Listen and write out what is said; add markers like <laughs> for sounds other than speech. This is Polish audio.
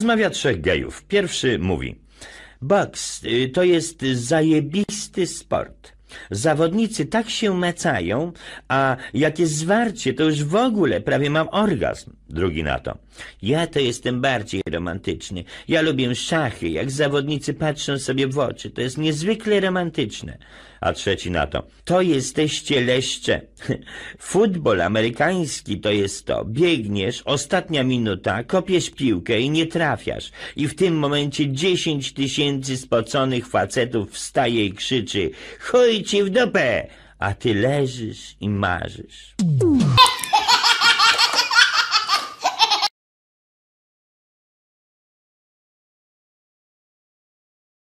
Rozmawia trzech gejów. Pierwszy mówi: Boks y, to jest zajebisty sport. Zawodnicy tak się macają, a jakie zwarcie, to już w ogóle prawie mam orgazm. Drugi na to. Ja to jestem bardziej romantyczny. Ja lubię szachy, jak zawodnicy patrzą sobie w oczy. To jest niezwykle romantyczne. A trzeci na to. To jesteście leszcze. <laughs> Futbol amerykański to jest to. Biegniesz, ostatnia minuta, kopiesz piłkę i nie trafiasz. I w tym momencie dziesięć tysięcy spoconych facetów wstaje i krzyczy. ci w dupę! A ty leżysz i marzysz.